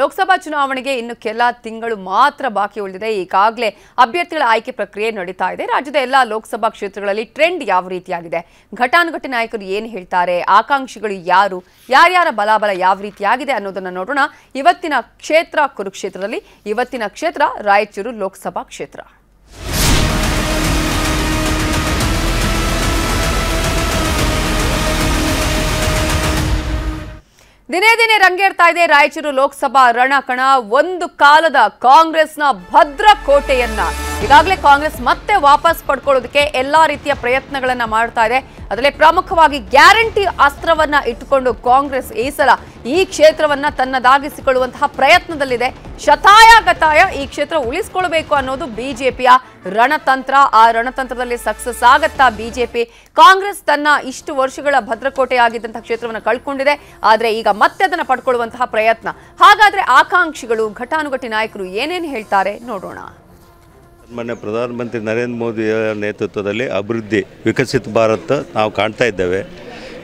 ಲೋಕಸಭಾ ಚುನಾವಣೆಗೆ ಇನ್ನು ಕೆಲ ತಿಂಗಳು ಮಾತ್ರ ಬಾಕಿ ಉಳಿದಿದೆ ಈಗಾಗಲೇ ಅಭ್ಯರ್ಥಿಗಳ ಆಯ್ಕೆ ಪ್ರಕ್ರಿಯೆ ನಡೀತಾ ಇದೆ ರಾಜ್ಯದ ಎಲ್ಲ ಲೋಕಸಭಾ ಕ್ಷೇತ್ರಗಳಲ್ಲಿ ಟ್ರೆಂಡ್ ಯಾವ ರೀತಿಯಾಗಿದೆ ಘಟಾನುಘಟಿ ನಾಯಕರು ಏನು ಹೇಳ್ತಾರೆ ಆಕಾಂಕ್ಷಿಗಳು ಯಾರು ಯಾರ್ಯಾರ ಬಲಾಬಲ ಯಾವ ರೀತಿಯಾಗಿದೆ ಅನ್ನೋದನ್ನು ನೋಡೋಣ ಇವತ್ತಿನ ಕ್ಷೇತ್ರ ಕುರುಕ್ಷೇತ್ರದಲ್ಲಿ ಇವತ್ತಿನ ಕ್ಷೇತ್ರ ರಾಯಚೂರು ಲೋಕಸಭಾ ಕ್ಷೇತ್ರ ದಿನೇ ದಿನೇ ರಂಗೇರ್ತಾ ಇದೆ ರಾಯಚೂರು ಲೋಕಸಭಾ ರಣಕಣ ಒಂದು ಕಾಲದ ಕಾಂಗ್ರೆಸ್ನ ಭದ್ರ ಕೋಟೆಯನ್ನ ಈಗಾಗಲೇ ಕಾಂಗ್ರೆಸ್ ಮತ್ತೆ ವಾಪಸ್ ಪಡ್ಕೊಳ್ಳೋದಕ್ಕೆ ಎಲ್ಲಾ ರೀತಿಯ ಪ್ರಯತ್ನಗಳನ್ನ ಮಾಡ್ತಾ ಇದೆ ಅದರಲ್ಲಿ ಪ್ರಮುಖವಾಗಿ ಗ್ಯಾರಂಟಿ ಅಸ್ತ್ರವನ್ನ ಇಟ್ಟುಕೊಂಡು ಕಾಂಗ್ರೆಸ್ ಈ ಸಲ ಈ ಕ್ಷೇತ್ರವನ್ನ ತನ್ನದಾಗಿಸಿಕೊಳ್ಳುವಂತಹ ಪ್ರಯತ್ನದಲ್ಲಿದೆ ಶತಾಯಗತಾಯ ಈ ಕ್ಷೇತ್ರ ಉಳಿಸಿಕೊಳ್ಬೇಕು ಅನ್ನೋದು ಬಿಜೆಪಿಯ ರಣತಂತ್ರ ಆ ರಣತಂತ್ರದಲ್ಲಿ ಸಕ್ಸಸ್ ಆಗತ್ತಾ ಬಿಜೆಪಿ ಕಾಂಗ್ರೆಸ್ ತನ್ನ ಇಷ್ಟು ವರ್ಷಗಳ ಆಗಿದ್ದಂತಹ ಕ್ಷೇತ್ರವನ್ನು ಕಳ್ಕೊಂಡಿದೆ ಆದ್ರೆ ಈಗ ಮತ್ತೆ ಅದನ್ನ ಪಡ್ಕೊಳ್ಳುವಂತಹ ಪ್ರಯತ್ನ ಹಾಗಾದ್ರೆ ಆಕಾಂಕ್ಷಿಗಳು ಘಟಾನುಘಟಿ ನಾಯಕರು ಏನೇನು ಹೇಳ್ತಾರೆ ನೋಡೋಣ ಮೊನ್ನೆ ಪ್ರಧಾನಮಂತ್ರಿ ನರೇಂದ್ರ ಮೋದಿಯ ನೇತೃತ್ವದಲ್ಲಿ ಅಭಿವೃದ್ಧಿ ವಿಕಸಿತ ಭಾರತ ನಾವು ಕಾಣ್ತಾ ಇದ್ದೇವೆ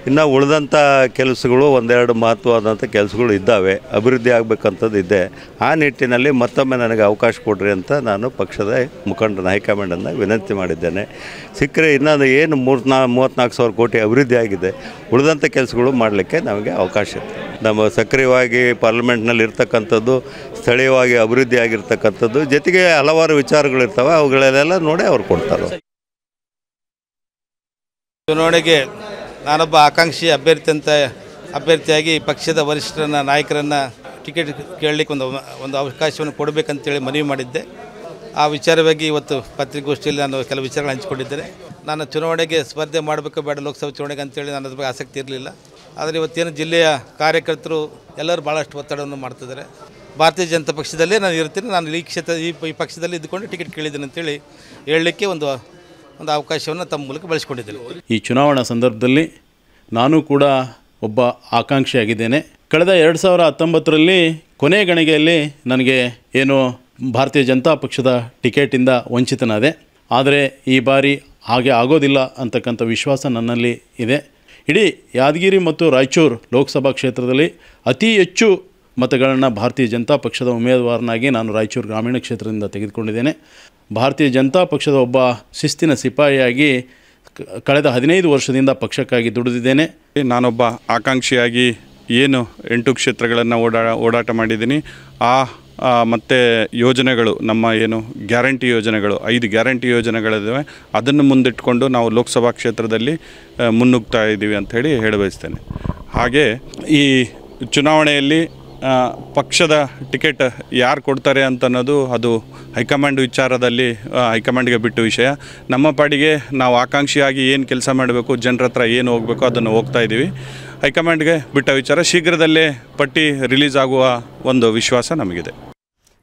ಇನ್ನು ಉಳಿದಂಥ ಕೆಲಸಗಳು ಒಂದೆರಡು ಮಹತ್ವವಾದಂಥ ಕೆಲಸಗಳು ಇದ್ದಾವೆ ಅಭಿವೃದ್ಧಿ ಆಗಬೇಕಂಥದ್ದು ಇದೆ ಆ ನಿಟ್ಟಿನಲ್ಲಿ ಮತ್ತೊಮ್ಮೆ ನನಗೆ ಅವಕಾಶ ಕೊಡ್ರಿ ಅಂತ ನಾನು ಪಕ್ಷದ ಮುಖಂಡನ ಹೈಕಮಾಂಡನ್ನು ವಿನಂತಿ ಮಾಡಿದ್ದೇನೆ ಸಿಕ್ಕರೆ ಇನ್ನೊಂದು ಏನು ಮೂರು ನಾ ಮೂವತ್ತ್ನಾಲ್ಕು ಸಾವಿರ ಕೋಟಿ ಅಭಿವೃದ್ಧಿ ಆಗಿದೆ ಉಳಿದಂಥ ಕೆಲಸಗಳು ಮಾಡಲಿಕ್ಕೆ ನಮಗೆ ಅವಕಾಶ ಇತ್ತು ನಮ್ಮ ಸಕ್ರಿಯವಾಗಿ ಪಾರ್ಲಿಮೆಂಟ್ನಲ್ಲಿ ಇರ್ತಕ್ಕಂಥದ್ದು ಸ್ಥಳೀಯವಾಗಿ ಅಭಿವೃದ್ಧಿ ಆಗಿರ್ತಕ್ಕಂಥದ್ದು ಜೊತೆಗೆ ಹಲವಾರು ವಿಚಾರಗಳಿರ್ತವೆ ಅವುಗಳನ್ನೆಲ್ಲ ನೋಡಿ ಅವ್ರು ಕೊಡ್ತಾರೆ ಚುನಾವಣೆಗೆ ನಾನೊಬ್ಬ ಆಕಾಂಕ್ಷಿ ಅಭ್ಯರ್ಥಿ ಅಂತ ಅಭ್ಯರ್ಥಿಯಾಗಿ ಪಕ್ಷದ ವರಿಷ್ಠರನ್ನ ನಾಯಕರನ್ನು ಟಿಕೆಟ್ ಕೇಳಲಿಕ್ಕೆ ಒಂದು ಒಂದು ಅವಕಾಶವನ್ನು ಕೊಡಬೇಕಂತೇಳಿ ಮನವಿ ಮಾಡಿದ್ದೆ ಆ ವಿಚಾರವಾಗಿ ಇವತ್ತು ಪತ್ರಿಕಾಗೋಷ್ಠಿಯಲ್ಲಿ ನಾನು ಕೆಲವು ವಿಚಾರಗಳು ಹಂಚಿಕೊಂಡಿದ್ದೇನೆ ನಾನು ಚುನಾವಣೆಗೆ ಸ್ಪರ್ಧೆ ಮಾಡಬೇಕು ಬೇಡ ಲೋಕಸಭಾ ಚುನಾವಣೆಗೆ ಅಂತೇಳಿ ಅದ್ರ ಬಗ್ಗೆ ಆಸಕ್ತಿ ಇರಲಿಲ್ಲ ಆದರೆ ಇವತ್ತೇನು ಜಿಲ್ಲೆಯ ಕಾರ್ಯಕರ್ತರು ಎಲ್ಲರೂ ಭಾಳಷ್ಟು ಒತ್ತಡವನ್ನು ಮಾಡ್ತಿದ್ದಾರೆ ಭಾರತೀಯ ಜನತಾ ಪಕ್ಷದಲ್ಲೇ ನಾನು ಇರ್ತೀನಿ ನಾನು ಈ ಕ್ಷೇತ್ರ ಈ ಪಕ್ಷದಲ್ಲಿ ಇದ್ದುಕೊಂಡು ಟಿಕೆಟ್ ಕೇಳಿದ್ದೀನಿ ಅಂತೇಳಿ ಹೇಳಲಿಕ್ಕೆ ಒಂದು ಒಂದು ಅವಕಾಶವನ್ನು ತಮ್ಮ ಮೂಲಕ ಬಳಸಿಕೊಂಡಿದ್ದೇನೆ ಈ ಚುನಾವಣಾ ಸಂದರ್ಭದಲ್ಲಿ ನಾನು ಕೂಡ ಒಬ್ಬ ಆಕಾಂಕ್ಷಿಯಾಗಿದ್ದೇನೆ ಕಳೆದ ಎರಡು ಸಾವಿರ ಹತ್ತೊಂಬತ್ತರಲ್ಲಿ ಕೊನೆ ಗಣಿಗೆಯಲ್ಲಿ ನನಗೆ ಏನು ಭಾರತೀಯ ಜನತಾ ಪಕ್ಷದ ಟಿಕೆಟಿಂದ ವಂಚಿತನಾದೆ ಆದರೆ ಈ ಬಾರಿ ಹಾಗೆ ಆಗೋದಿಲ್ಲ ಅಂತಕ್ಕಂಥ ವಿಶ್ವಾಸ ನನ್ನಲ್ಲಿ ಇದೆ ಇಡೀ ಯಾದಗಿರಿ ಮತ್ತು ರಾಯಚೂರು ಲೋಕಸಭಾ ಕ್ಷೇತ್ರದಲ್ಲಿ ಅತಿ ಹೆಚ್ಚು ಮತಗಳನ್ನು ಭಾರತೀಯ ಜನತಾ ಪಕ್ಷದ ಉಮೇದುವಾರನಾಗಿ ನಾನು ರಾಯಚೂರು ಗ್ರಾಮೀಣ ಕ್ಷೇತ್ರದಿಂದ ತೆಗೆದುಕೊಂಡಿದ್ದೇನೆ ಭಾರತೀಯ ಜನತಾ ಪಕ್ಷದ ಒಬ್ಬ ಶಿಸ್ತಿನ ಸಿಪಾಯಿಯಾಗಿ ಕಳೆದ ಹದಿನೈದು ವರ್ಷದಿಂದ ಪಕ್ಷಕ್ಕಾಗಿ ದುಡಿದಿದ್ದೇನೆ ನಾನೊಬ್ಬ ಆಕಾಂಕ್ಷಿಯಾಗಿ ಏನು ಎಂಟು ಕ್ಷೇತ್ರಗಳನ್ನು ಓಡಾ ಓಡಾಟ ಮಾಡಿದ್ದೀನಿ ಆ ಮತ್ತು ಯೋಜನೆಗಳು ನಮ್ಮ ಏನು ಗ್ಯಾರಂಟಿ ಯೋಜನೆಗಳು ಐದು ಗ್ಯಾರಂಟಿ ಯೋಜನೆಗಳಿದ್ದಾವೆ ಅದನ್ನು ಮುಂದಿಟ್ಕೊಂಡು ನಾವು ಲೋಕಸಭಾ ಕ್ಷೇತ್ರದಲ್ಲಿ ಮುನ್ನುಗ್ತಾ ಇದ್ದೀವಿ ಅಂಥೇಳಿ ಹೇಳಬಯಸ್ತೇನೆ ಹಾಗೆ ಈ ಚುನಾವಣೆಯಲ್ಲಿ ಪಕ್ಷದ ಟಿಕೆಟ್ ಯಾರು ಕೊಡ್ತಾರೆ ಅಂತ ಅನ್ನೋದು ಅದು ಹೈಕಮಾಂಡ್ ವಿಚಾರದಲ್ಲಿ ಹೈಕಮಾಂಡ್ಗೆ ಬಿಟ್ಟು ವಿಷಯ ನಮ್ಮ ಪಾಡಿಗೆ ನಾವು ಆಕಾಂಕ್ಷಿಯಾಗಿ ಏನು ಕೆಲಸ ಮಾಡಬೇಕು ಜನರ ಹತ್ರ ಏನು ಹೋಗಬೇಕು ಅದನ್ನು ಹೋಗ್ತಾ ಇದ್ದೀವಿ ಹೈಕಮಾಂಡ್ಗೆ ಬಿಟ್ಟ ವಿಚಾರ ಶೀಘ್ರದಲ್ಲೇ ಪಟ್ಟಿ ರಿಲೀಸ್ ಆಗುವ ಒಂದು ವಿಶ್ವಾಸ ನಮಗಿದೆ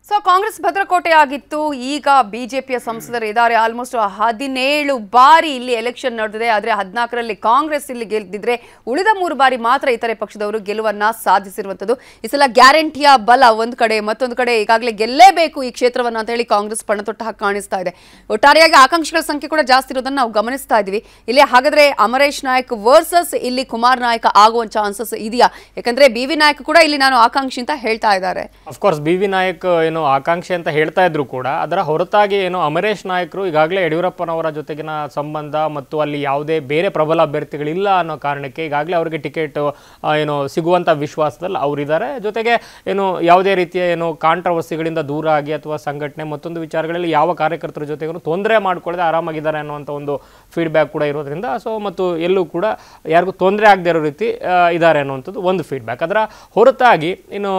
ಸೊ ಕಾಂಗ್ರೆಸ್ ಭದ್ರಕೋಟೆ ಆಗಿತ್ತು ಈಗ ಬಿಜೆಪಿಯ ಸಂಸದರು ಇದ್ದಾರೆ ಆಲ್ಮೋಸ್ಟ್ ಹದಿನೇಳು ಬಾರಿ ಇಲ್ಲಿ ಎಲೆಕ್ಷನ್ ನಡೆದಿದೆ ಆದರೆ ಹದಿನಾಲ್ಕರಲ್ಲಿ ಕಾಂಗ್ರೆಸ್ ಇಲ್ಲಿ ಗೆದ್ದಿದ್ರೆ ಉಳಿದ ಮೂರು ಬಾರಿ ಮಾತ್ರ ಇತರೆ ಪಕ್ಷದವರು ಗೆಲುವನ್ನ ಸಾಧಿಸಿರುವಂಥದ್ದು ಈ ಸಲ ಗ್ಯಾರಂಟಿಯ ಬಲ ಒಂದು ಕಡೆ ಮತ್ತೊಂದು ಕಡೆ ಈಗಾಗಲೇ ಗೆಲ್ಲೇಬೇಕು ಈ ಕ್ಷೇತ್ರವನ್ನು ಅಂತ ಹೇಳಿ ಕಾಂಗ್ರೆಸ್ ಪಣತೊಟ್ಟ ಹಾಕಿ ಕಾಣಿಸ್ತಾ ಇದೆ ಒಟ್ಟಾರೆಯಾಗಿ ಆಕಾಂಕ್ಷಿಗಳ ಸಂಖ್ಯೆ ಕೂಡ ಜಾಸ್ತಿ ಇರೋದನ್ನು ನಾವು ಗಮನಿಸ್ತಾ ಇದ್ದೀವಿ ಇಲ್ಲಿ ಹಾಗಾದ್ರೆ ಅಮರೇಶ್ ನಾಯಕ್ ವರ್ಸಸ್ ಇಲ್ಲಿ ಕುಮಾರ್ ನಾಯ್ಕ ಆಗುವ ಚಾನ್ಸಸ್ ಇದೆಯಾ ಯಾಕಂದ್ರೆ ಬಿ ವಿ ನಾಯಕ್ ಕೂಡ ಇಲ್ಲಿ ನಾನು ಆಕಾಂಕ್ಷಿ ಅಂತ ಹೇಳ್ತಾ ಇದ್ದಾರೆ ಬಿ ಏನು ಆಕಾಂಕ್ಷೆ ಅಂತ ಹೇಳ್ತಾ ಇದ್ರು ಕೂಡ ಅದರ ಹೊರತಾಗಿ ಏನು ಅಮರೇಶ್ ನಾಯಕರು ಈಗಾಗಲೇ ಯಡಿಯೂರಪ್ಪನವರ ಜೊತೆಗಿನ ಸಂಬಂಧ ಮತ್ತು ಅಲ್ಲಿ ಯಾವುದೇ ಬೇರೆ ಪ್ರಬಲ ಅಭ್ಯರ್ಥಿಗಳಿಲ್ಲ ಅನ್ನೋ ಕಾರಣಕ್ಕೆ ಈಗಾಗಲೇ ಅವರಿಗೆ ಟಿಕೆಟ್ ಏನು ಸಿಗುವಂಥ ವಿಶ್ವಾಸದಲ್ಲಿ ಅವರಿದ್ದಾರೆ ಜೊತೆಗೆ ಏನು ಯಾವುದೇ ರೀತಿಯ ಏನು ಕಾಂಟ್ರವರ್ಸಿಗಳಿಂದ ದೂರ ಆಗಿ ಅಥವಾ ಸಂಘಟನೆ ಮತ್ತೊಂದು ವಿಚಾರಗಳಲ್ಲಿ ಯಾವ ಕಾರ್ಯಕರ್ತರ ಜೊತೆಗೂ ತೊಂದರೆ ಮಾಡಿಕೊಳ್ಳದೆ ಆರಾಮಾಗಿದ್ದಾರೆ ಅನ್ನುವಂಥ ಒಂದು ಫೀಡ್ಬ್ಯಾಕ್ ಕೂಡ ಇರೋದ್ರಿಂದ ಸೊ ಮತ್ತು ಎಲ್ಲೂ ಕೂಡ ಯಾರಿಗೂ ತೊಂದರೆ ಆಗದೇ ಇರೋ ರೀತಿ ಇದ್ದಾರೆ ಅನ್ನುವಂಥದ್ದು ಒಂದು ಫೀಡ್ಬ್ಯಾಕ್ ಅದರ ಹೊರತಾಗಿ ಇನ್ನು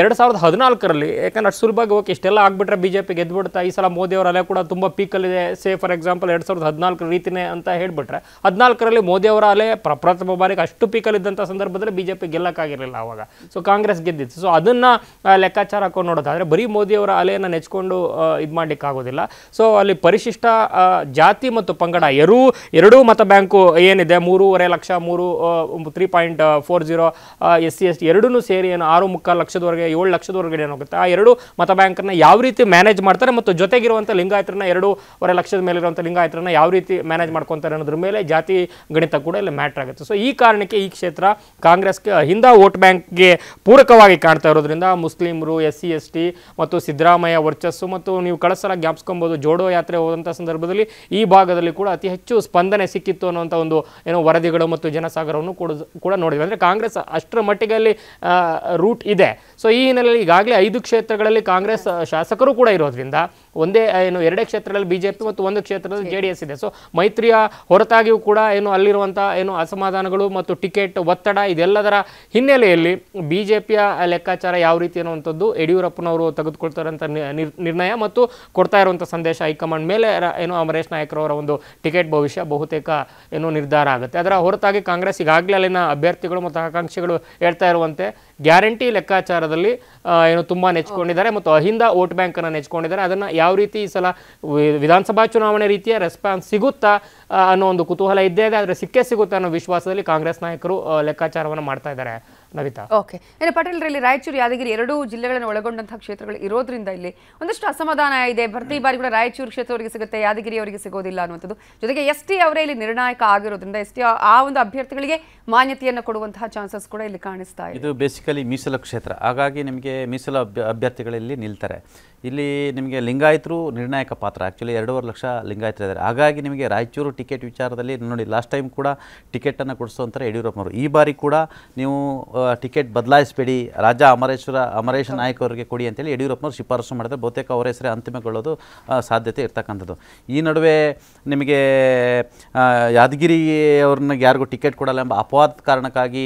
ಎರಡು ಸಾವಿರದ ಹದಿನಾಲ್ಕರಲ್ಲಿ ಯಾಕಂದ್ರೆ ಸುಲಭವಾಗಿ ಓಕೆ ಇಷ್ಟೆಲ್ಲ ಆಗ್ಬಿಟ್ರೆ ಬಿ ಜೆ ಪಿ ಗೆದ್ಬಿಡ್ತಾ ಈ ಸಲ ಮೋದಿ ಅವರ ಅಲೆ ಕೂಡ ತುಂಬ ಪೀಕಲ್ಲಿದೆ ಸೇ ಫಾರ್ ಎಕ್ಸಾಂಪಲ್ ಎರಡು ಸಾವಿರದ ಹದಿನಾಲ್ಕು ರೀತಿನೇ ಅಂತ ಹೇಳ್ಬಿಟ್ರೆ ಹದಿನಾಲ್ಕರಲ್ಲಿ ಮೋದಿ ಅವರ ಅಲೆ ಪ್ರಪ್ರಥಮ ಬಾರಿಗೆ ಅಷ್ಟು ಪೀಕಲ್ಲಿದ್ದಂಥ ಸಂದರ್ಭದಲ್ಲಿ ಬಿ ಜೆ ಪಿ ಗೆಲ್ಲಕ್ಕಾಗಿರಲಿಲ್ಲ ಅವಾಗ ಸೊ ಕಾಂಗ್ರೆಸ್ ಗೆದ್ದಿತ್ತು ಸೊ ಅದನ್ನು ಲೆಕ್ಕಾಚಾರ ಹಾಕೊಂಡು ನೋಡೋದಾದರೆ ಬರೀ ಮೋದಿ ಅವರ ಅಲೆಯನ್ನು ನೆಚ್ಕೊಂಡು ಇದು ಮಾಡಲಿಕ್ಕಾಗೋದಿಲ್ಲ ಸೊ ಅಲ್ಲಿ ಪರಿಶಿಷ್ಟ ಜಾತಿ ಮತ್ತು ಪಂಗಡ ಎರಡೂ ಎರಡೂ ಮತ ಬ್ಯಾಂಕು ಏನಿದೆ ಮೂರೂವರೆ ಲಕ್ಷ ಮೂರು three point four zero S C S T ಎರಡೂ ಸೇರಿ ಏನು ಆರು ಮುಕ್ಕಾಲು ಲಕ್ಷದವರೆಗೆ ಏಳು ಲಕ್ಷದವರೆಗೆ ಏನಾಗುತ್ತೆ ಆ ಎರಡು ಮತ ಬ್ಯಾಂಕನ್ನು ಯಾವ ರೀತಿ ಮ್ಯಾನೇಜ್ ಮಾಡ್ತಾರೆ ಮತ್ತು ಜೊತೆಗಿರುವಂಥ ಲಿಂಗಾಯತರನ್ನ ಎರಡೂವರೆ ಲಕ್ಷದ ಮೇಲಿರುವಂಥ ಲಿಂಗಾಯತರನ್ನ ಯಾವ ರೀತಿ ಮ್ಯಾನೇಜ್ ಮಾಡ್ಕೊತಾರೆ ಅನ್ನೋದ್ರ ಮೇಲೆ ಜಾತಿ ಗಣಿತ ಕೂಡ ಇಲ್ಲಿ ಮ್ಯಾಟ್ರ್ ಆಗುತ್ತೆ ಸೊ ಈ ಕಾರಣಕ್ಕೆ ಈ ಕ್ಷೇತ್ರ ಕಾಂಗ್ರೆಸ್ಗೆ ಹಿಂದ ವೋಟ್ ಬ್ಯಾಂಕ್ಗೆ ಪೂರಕವಾಗಿ ಕಾಣ್ತಾ ಇರೋದ್ರಿಂದ ಮುಸ್ಲಿಮರು ಎಸ್ ಸಿ ಎಸ್ ಟಿ ಮತ್ತು ಸಿದ್ದರಾಮಯ್ಯ ವರ್ಚಸ್ಸು ಮತ್ತು ನೀವು ಕಳಸಲ ಜ್ಞಾಪಿಸ್ಕೊಬೋದು ಜೋಡೋ ಯಾತ್ರೆ ಹೋದಂಥ ಸಂದರ್ಭದಲ್ಲಿ ಈ ಭಾಗದಲ್ಲಿ ಕೂಡ ಅತಿ ಹೆಚ್ಚು ಸ್ಪಂದನೆ ಸಿಕ್ಕಿತ್ತು ಅನ್ನುವಂಥ ಒಂದು ಏನೋ ವರದಿಗಳು ಮತ್ತು ಜನಸಾಗರವನ್ನು ಕೂಡ ಕೂಡ ನೋಡಿದ್ವಿ ಅಂದರೆ ಕಾಂಗ್ರೆಸ್ ಅಷ್ಟರ ಮಟ್ಟಿಗೆ ಅಲ್ಲಿ ರೂಟ್ ಇದೆ ಸೊ ಈ ಹಿನ್ನೆಲೆಯಲ್ಲಿ ಈಗಾಗಲೇ ಐದು ಕ್ಷೇತ್ರಗಳಲ್ಲಿ ಕಾಂಗ್ರೆಸ್ ಶಾಸಕರು ಕೂಡ ಇರೋದ್ರಿಂದ ಒಂದೇ ಏನು ಎರಡೇ ಕ್ಷೇತ್ರದಲ್ಲಿ ಬಿಜೆಪಿ ಮತ್ತು ಒಂದು ಕ್ಷೇತ್ರದಲ್ಲಿ ಜೆ ಡಿ ಎಸ್ ಇದೆ ಸೊ ಮೈತ್ರಿಯ ಹೊರತಾಗಿಯೂ ಕೂಡ ಏನು ಅಲ್ಲಿರುವಂಥ ಏನು ಅಸಮಾಧಾನಗಳು ಮತ್ತು ಟಿಕೆಟ್ ಒತ್ತಡ ಇದೆಲ್ಲದರ ಹಿನ್ನೆಲೆಯಲ್ಲಿ ಬಿ ಜೆ ಪಿಯ ಲೆಕ್ಕಾಚಾರ ಯಾವ ರೀತಿ ಅನ್ನುವಂಥದ್ದು ಯಡಿಯೂರಪ್ಪನವರು ತೆಗೆದುಕೊಳ್ತಾರಂಥ ನಿರ್ಣಯ ಮತ್ತು ಕೊಡ್ತಾ ಇರುವಂಥ ಸಂದೇಶ ಹೈಕಮಾಂಡ್ ಮೇಲೆ ಏನು ಅಮರೇಶ್ ನಾಯಕರವರ ಒಂದು ಟಿಕೆಟ್ ಭವಿಷ್ಯ ಬಹುತೇಕ ಏನು ನಿರ್ಧಾರ ಆಗುತ್ತೆ ಅದರ ಹೊರತಾಗಿ ಕಾಂಗ್ರೆಸ್ ಈಗಾಗಲೇ ಅಲ್ಲಿನ ಅಭ್ಯರ್ಥಿಗಳು ಮತ್ತು ಆಕಾಂಕ್ಷಿಗಳು ಹೇಳ್ತಾ ಇರುವಂತೆ ಗ್ಯಾರಂಟಿ ಲೆಕ್ಕಾಚಾರದಲ್ಲಿ ಏನು ತುಂಬಾ ನೆಚ್ಕೊಂಡಿದ್ದಾರೆ ಮತ್ತು ಅಹಿಂದ ವೋಟ್ ಅನ್ನು ನೆಚ್ಕೊಂಡಿದ್ದಾರೆ ಅದನ್ನ ಯಾವ ರೀತಿ ಈ ಸಲ ವಿಧಾನಸಭಾ ಚುನಾವಣೆ ರೀತಿಯ ರೆಸ್ಪಾನ್ಸ್ ಸಿಗುತ್ತಾ ಅನ್ನೋ ಒಂದು ಕುತೂಹಲ ಇದ್ದೇ ಇದೆ ಆದರೆ ಸಿಕ್ಕೇ ಸಿಗುತ್ತೆ ಅನ್ನೋ ವಿಶ್ವಾಸದಲ್ಲಿ ಕಾಂಗ್ರೆಸ್ ನಾಯಕರು ಲೆಕ್ಕಾಚಾರವನ್ನು ಮಾಡ್ತಾ ಇದ್ದಾರೆ ನವಿತಾ ಓಕೆ ಏನು ಪಾಟೀಲ್ ಇಲ್ಲಿ ರಾಯಚೂರು ಯಾದಗಿರಿ ಎರಡೂ ಜಿಲ್ಲೆಗಳನ್ನು ಒಳಗೊಂಡಂತಹ ಕ್ಷೇತ್ರಗಳು ಇರೋದ್ರಿಂದ ಇಲ್ಲಿ ಒಂದಷ್ಟು ಅಸಮಾಧಾನ ಇದೆ ಪ್ರತಿ ಬಾರಿ ಕೂಡ ರಾಯಚೂರು ಕ್ಷೇತ್ರವರಿಗೆ ಸಿಗುತ್ತೆ ಯಾದಗಿರಿ ಅವರಿಗೆ ಸಿಗೋದಿಲ್ಲ ಅನ್ನುವಂಥದ್ದು ಜೊತೆಗೆ ಎಸ್ ಟಿ ಅವರೇ ಇಲ್ಲಿ ನಿರ್ಣಾಯಕ ಆಗಿರೋದ್ರಿಂದ ಎಸ್ ಟಿ ಆ ಒಂದು ಅಭ್ಯರ್ಥಿಗಳಿಗೆ ಮಾನ್ಯತೆಯನ್ನು ಕೊಡುವಂತಹ ಚಾನ್ಸಸ್ ಕೂಡ ಇಲ್ಲಿ ಕಾಣಿಸ್ತಾ ಇದೆ ಇದು ಬೇಸಿಕಲಿ ಮೀಸಲು ಕ್ಷೇತ್ರ ಹಾಗಾಗಿ ನಿಮಗೆ ಮೀಸಲು ಅಭ್ಯರ್ಥಿಗಳಲ್ಲಿ ನಿಲ್ತಾರೆ ಇಲ್ಲಿ ನಿಮಗೆ ಲಿಂಗಾಯತರು ನಿರ್ಣಾಯಕ ಪಾತ್ರ ಆ್ಯಕ್ಚುಲಿ ಎರಡೂವರೆ ಲಕ್ಷ ಇದ್ದಾರೆ ಹಾಗಾಗಿ ನಿಮಗೆ ರಾಯಚೂರು ಟಿಕೆಟ್ ವಿಚಾರದಲ್ಲಿ ನೋಡಿ ಲಾಸ್ಟ್ ಟೈಮ್ ಕೂಡ ಟಿಕೆಟನ್ನು ಅಂತಾರೆ ಯಡಿಯೂರಪ್ಪನವರು ಈ ಬಾರಿ ಕೂಡ ನೀವು ಟಿಕೆಟ್ ಬದಲಾಯಿಸಬೇಡಿ ರಾಜ ಅಮರೇಶ್ವರ ಅಮರೇಶ್ ನಾಯಕ್ ಅವರಿಗೆ ಕೊಡಿ ಅಂತೇಳಿ ಯಡಿಯೂರಪ್ಪನವರು ಶಿಫಾರಸು ಮಾಡಿದರೆ ಬಹುತೇಕ ಅವರ ಹೆಸರೇ ಅಂತಿಮಗೊಳ್ಳೋದು ಸಾಧ್ಯತೆ ಇರ್ತಕ್ಕಂಥದ್ದು ಈ ನಡುವೆ ನಿಮಗೆ ಯಾದಗಿರಿ ಅವ್ರನ್ನ ಯಾರಿಗೂ ಟಿಕೆಟ್ ಕೊಡಲ್ಲ ಎಂಬ ಅಪವಾದ ಕಾರಣಕ್ಕಾಗಿ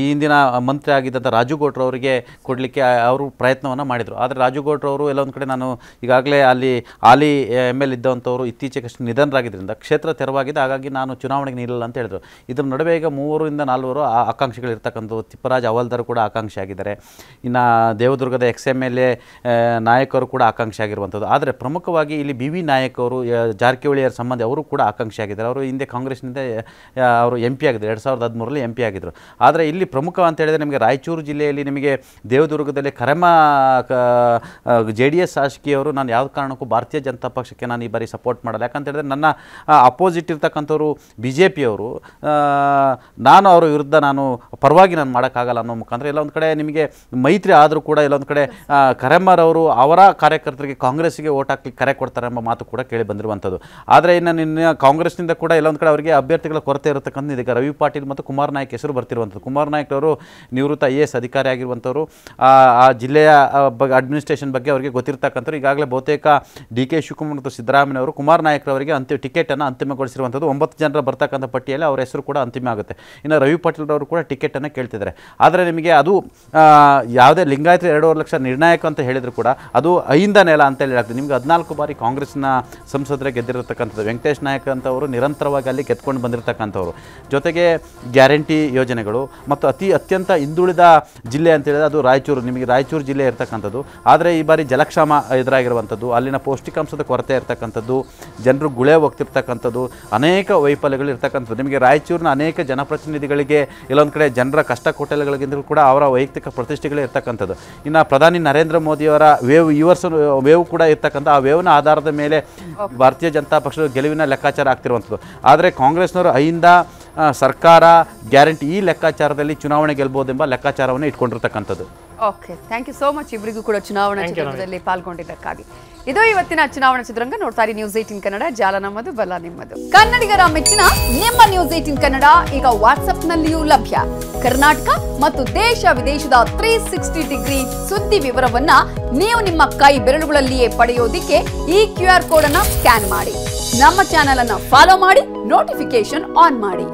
ಈ ಹಿಂದಿನ ಮಂತ್ರಿ ಆಗಿದ್ದಂಥ ರಾಜು ಅವರಿಗೆ ಕೊಡಲಿಕ್ಕೆ ಅವರು ಪ್ರಯತ್ನವನ್ನು ಮಾಡಿದರು ಆದರೆ ರಾಜುಗೌಡ್ರವರು ಎಲ್ಲ ಎಲ್ಲೊಂದು ಕಡೆ ನಾನು ಈಗಾಗಲೇ ಅಲ್ಲಿ ಹಾಲಿ ಎಮ್ ಎಲ್ ಇದ್ದಂಥವರು ಇತ್ತೀಚೆಗಷ್ಟು ನಿಧನರಾಗಿದ್ದರಿಂದ ಕ್ಷೇತ್ರ ತೆರವಾಗಿದೆ ಹಾಗಾಗಿ ನಾನು ಚುನಾವಣೆಗೆ ನಿಲ್ಲಲ್ಲ ಅಂತ ಹೇಳಿದರು ಇದ್ರ ನಡುವೆ ಈಗ ಮೂವರಿಂದ ನಾಲ್ವರು ಆಕಾಂಕ್ಷಿಗಳಿರ್ತಕ್ಕಂಥವು ತಿಪ್ಪರಾಜ್ ಅವಲ್ದಾರ್ ಕೂಡ ಆಕಾಂಕ್ಷಿ ಆಗಿದ್ದಾರೆ ಇನ್ನು ದೇವದುರ್ಗದ ಎಕ್ಸ್ ಎಮ್ ಎಲ್ ಎ ನಾಯಕರು ಕೂಡ ಆಕಾಂಕ್ಷಿ ಆಗಿರುವಂಥದ್ದು ಆದರೆ ಪ್ರಮುಖವಾಗಿ ಇಲ್ಲಿ ಬಿ ವಿ ನಾಯಕ್ ಅವರು ಜಾರಕಿಹೊಳಿಯರ ಸಂಬಂಧಿ ಅವರು ಕೂಡ ಆಕಾಂಕ್ಷಿ ಆಗಿದ್ದಾರೆ ಅವರು ಹಿಂದೆ ಕಾಂಗ್ರೆಸ್ನಿಂದ ಅವರು ಎಂ ಪಿ ಆಗಿದ್ದರು ಎರಡು ಸಾವಿರದ ಹದಿಮೂರಲ್ಲಿ ಎಂ ಪಿ ಆಗಿದ್ದರು ಆದರೆ ಇಲ್ಲಿ ಪ್ರಮುಖ ಅಂತ ಹೇಳಿದರೆ ನಿಮಗೆ ರಾಯಚೂರು ಜಿಲ್ಲೆಯಲ್ಲಿ ನಿಮಗೆ ದೇವದುರ್ಗದಲ್ಲಿ ಕರಮ ಜೆ ಡಿ ಎಸ್ ಶಾಸಕಿಯವರು ನಾನು ಯಾವ ಕಾರಣಕ್ಕೂ ಭಾರತೀಯ ಜನತಾ ಪಕ್ಷಕ್ಕೆ ನಾನು ಈ ಬಾರಿ ಸಪೋರ್ಟ್ ಮಾಡಲ್ಲ ಯಾಕಂತ ಹೇಳಿದ್ರೆ ನನ್ನ ಅಪೋಸಿಟ್ ಇರ್ತಕ್ಕಂಥವ್ರು ಬಿ ಜೆ ಪಿಯವರು ನಾನು ಅವರ ವಿರುದ್ಧ ನಾನು ಪರವಾಗಿ ನಾನು ಮಾಡೋಕ್ಕಾಗಲ್ಲ ಅನ್ನೋ ಮುಖಾಂತರ ಇಲ್ಲೊಂದು ಕಡೆ ನಿಮಗೆ ಮೈತ್ರಿ ಆದರೂ ಕೂಡ ಎಲ್ಲೊಂದು ಕಡೆ ಕರೆಮ್ಮರವರು ಅವರ ಕಾರ್ಯಕರ್ತರಿಗೆ ಕಾಂಗ್ರೆಸ್ಗೆ ಓಟ್ ಹಾಕಲಿಕ್ಕೆ ಕರೆ ಕೊಡ್ತಾರೆ ಎಂಬ ಮಾತು ಕೂಡ ಕೇಳಿ ಬಂದಿರುವಂಥದ್ದು ಆದರೆ ಇನ್ನು ನಿನ್ನ ಕಾಂಗ್ರೆಸ್ನಿಂದ ಕೂಡ ಎಲ್ಲೊಂದು ಕಡೆ ಅವರಿಗೆ ಅಭ್ಯರ್ಥಿಗಳ ಕೊರತೆ ಇರತಕ್ಕಂಥ ಯಾಕಂದ್ರೆ ಇದಕ್ಕೆ ರವಿ ಪಾಟೀಲ್ ಮತ್ತು ಕುಮಾರ್ ನಾಯಕ್ ಹೆಸರು ಬರ್ತಿರುವಂಥದ್ದು ಕುಮಾರ್ ನಾಯಕ್ ಅವರು ನಿವೃತ್ತ ಐ ಎ ಎಸ್ ಅಧಿಕಾರಿ ಆಗಿರುವಂಥವರು ಆ ಜಿಲ್ಲೆಯ ಬಗ್ಗೆ ಅಡ್ಮಿನಿಸ್ಟ್ರೇಷನ್ ಬಗ್ಗೆ ಅವರಿಗೆ ಗೊತ್ತಿರ್ತಕ್ಕಂಥವ್ರು ಈಗಾಗಲೇ ಬಹುತೇಕ ಡಿ ಕೆ ಶಿವಕುಮಾರ್ ಮತ್ತು ಸಿದ್ದರಾಮಯ್ಯವರು ಕುಮಾರ್ ನಾಯಕರವರಿಗೆ ಅಂತಿಮ ಟಿಕೆಟನ್ನು ಅಂತಿಮಗೊಳಿಸಿರುವಂಥದ್ದು ಒಂಬತ್ತು ಜನರ ಬರ್ತಕ್ಕಂಥ ಪಟ್ಟಿಯಲ್ಲಿ ಅವರ ಹೆಸರು ಕೂಡ ಅಂತಿಮ ಆಗುತ್ತೆ ಇನ್ನು ರವಿ ಪಾಟೀಲ್ರವರು ಕೂಡ ಟಿಕೆಟನ್ನು ಕೇಳ್ತಿದ್ದಾರೆ ಆದರೆ ನಿಮಗೆ ಅದು ಯಾವುದೇ ಲಿಂಗಾಯತ ಎರಡೂವರೆ ಲಕ್ಷ ನಿರ್ಣಾಯಕ ಅಂತ ಹೇಳಿದ್ರು ಕೂಡ ಅದು ಐಂದ ನೆಲ ಅಂತ ಹೇಳಿ ನಿಮಗೆ ಹದಿನಾಲ್ಕು ಬಾರಿ ಕಾಂಗ್ರೆಸ್ನ ಸಂಸದರೇ ಗೆದ್ದಿರತಕ್ಕಂಥದ್ದು ವೆಂಕಟೇಶ್ ನಾಯಕ್ ಅಂತವರು ನಿರಂತರವಾಗಿ ಅಲ್ಲಿ ಗೆದ್ಕೊಂಡು ಬಂದಿರತಕ್ಕಂಥವ್ರು ಜೊತೆಗೆ ಗ್ಯಾರಂಟಿ ಯೋಜನೆಗಳು ಮತ್ತು ಅತಿ ಅತ್ಯಂತ ಹಿಂದುಳಿದ ಜಿಲ್ಲೆ ಅಂತೇಳಿದ್ರೆ ಅದು ರಾಯಚೂರು ನಿಮಗೆ ರಾಯಚೂರು ಜಿಲ್ಲೆ ಇರ್ತಕ್ಕಂಥದ್ದು ಆದರೆ ಈ ಬಾರಿ ಜಲಕ್ಷಾಮ ಎದುರಾಗಿರುವಂಥದ್ದು ಅಲ್ಲಿನ ಪೌಷ್ಟಿಕಾಂಶದ ಕೊರತೆ ಇರತಕ್ಕಂಥದ್ದು ಜನರು ಗುಳೆ ಹೋಗ್ತಿರ್ತಕ್ಕಂಥದ್ದು ಅನೇಕ ವೈಫಲ್ಯಗಳು ಇರ್ತಕ್ಕಂಥದ್ದು ನಿಮಗೆ ರಾಯಚೂರಿನ ಅನೇಕ ಜನಪ್ರತಿನಿಧಿಗಳಿಗೆ ಇಲ್ಲೊಂದು ಕಡೆ ಜನರ ಕಷ್ಟ ಕೋಟೆಗಳಿಂದಲೂ ಕೂಡ ಅವರ ವೈಯಕ್ತಿಕ ಪ್ರತಿಷ್ಠೆಗಳೇ ಇರ್ತಕ್ಕಂಥದ್ದು ಇನ್ನು ಪ್ರಧಾನಿ ನರೇಂದ್ರ ಮೋದಿಯವರ ವೇವ್ ಈ ವರ್ಷ ವೇವ್ ಕೂಡ ಇರ್ತಕ್ಕಂಥ ಆ ವೇವ್ನ ಆಧಾರದ ಮೇಲೆ ಭಾರತೀಯ ಜನತಾ ಪಕ್ಷದ ಗೆಲುವಿನ ಲೆಕ್ಕಾಚಾರ ಆಗ್ತಿರುವಂಥದ್ದು ಆದರೆ ಕಾಂಗ್ರೆಸ್ನವರು ಅಹಿಂದ ಸರ್ಕಾರ ಗ್ಯಾರಂಟಿ ಈ ಲೆಕ್ಕಾಚಾರದಲ್ಲಿ ಚುನಾವಣೆ ಗೆಲ್ಬೋದೆಂಬ ಲೆಕ್ಕಾಚಾರವನ್ನು ಇಟ್ಕೊಂಡಿರ್ತಕ್ಕಂಥದ್ದು okay thank you so much ಇಬ್ಬರಿಗೂ ಕೂಡ ಚುನಾವಣಾ ಚಿತ್ರದಲ್ಲಿ ಪಾಲ್ಗೊಂಡಿದ್ದಕ್ಕಾಗಿ ಇದು ಇವತ್ತಿನ ಚುನಾವಣಾ ಚಿತ್ರರಂಗ ನೋಡ್ತಾ ನ್ಯೂಸ್ ಏಟಿನ್ ಕನ್ನಡ ಜಾಲ ನಮ್ಮದು ಬಲ ನಿಮ್ಮದು ಕನ್ನಡಿಗರ ಮೆಚ್ಚಿನ ನಿಮ್ಮ ನ್ಯೂಸ್ ಏಟಿನ್ ಕನ್ನಡ ಈಗ ವಾಟ್ಸ್ಆಪ್ನಲ್ಲಿಯೂ ಲಭ್ಯ ಕರ್ನಾಟಕ ಮತ್ತು ದೇಶ ವಿದೇಶದ ತ್ರೀ ಸಿಕ್ಸ್ಟಿ ಡಿಗ್ರಿ ಸುದ್ದಿ ವಿವರವನ್ನ ನೀವು ನಿಮ್ಮ ಕೈ ಬೆರಳುಗಳಲ್ಲಿಯೇ ಪಡೆಯೋದಿಕ್ಕೆ ಈ ಕ್ಯೂ ಆರ್ ಕೋಡ್ ಅನ್ನ ಸ್ಕ್ಯಾನ್ ಮಾಡಿ ನಮ್ಮ ಚಾನೆಲ್ ಅನ್ನ ಫಾಲೋ ಮಾಡಿ ನೋಟಿಫಿಕೇಶನ್ ಆನ್ ಮಾಡಿ